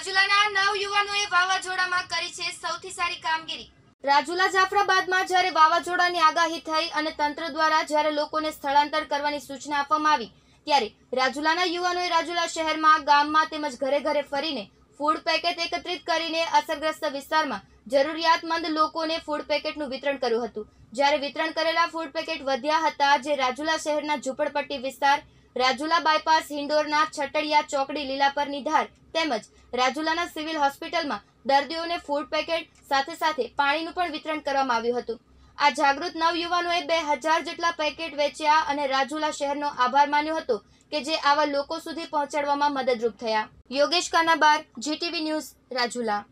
રાજુલાના નવ યુવાનોએ વાવાઝોડામાં કરી છે સૌથી સારી કામગીરી રાજુલા જાફરાબાદમાં જ્યારે વાવાઝોડાની આગાહી થઈ અને તંત્ર દ્વારા જ્યારે લોકોને સ્થળાંતર કરવાની સૂચના આપવામાં આવી ત્યારે રાજુલાના યુવાનોએ રાજુલા શહેરમાં ગામમાં તેમજ ઘરે ઘરે ફરીને ફૂડ પેકેટ એકત્રિત કરીને અસરગ્રસ્ત વિસ્તારમાં જરૂરિયાતમંદ લોકોને ફૂડ પેકેટનું વિતરણ કર્યું હતું જ્યારે વિતરણ કરેલા ફૂડ પેકેટ વધ્યા હતા જે રાજુલા શહેરના ઝૂંપડપટ્ટી વિસ્તાર રાજુલા બાયપાસ હિન્ડોરના છટડિયા ચોકડી લીલાપરની ધાર તેમજ રાજુલાના સિવિલ હોસ્પિટલમાં દર્દીઓને ફૂડ પેકેટ સાથે સાથે પાણીનું પણ વિતરણ કરવામાં આવ્યું હતું આ જાગૃત નવયુવાનોએ બે હજાર જેટલા પેકેટ વેચ્યા અને રાજુલા શહેરનો આભાર માન્યો હતો કે જે આવા લોકો સુધી પહોંચાડવામાં મદદરૂપ થયા Yogesh Kanabar GTV news Rajula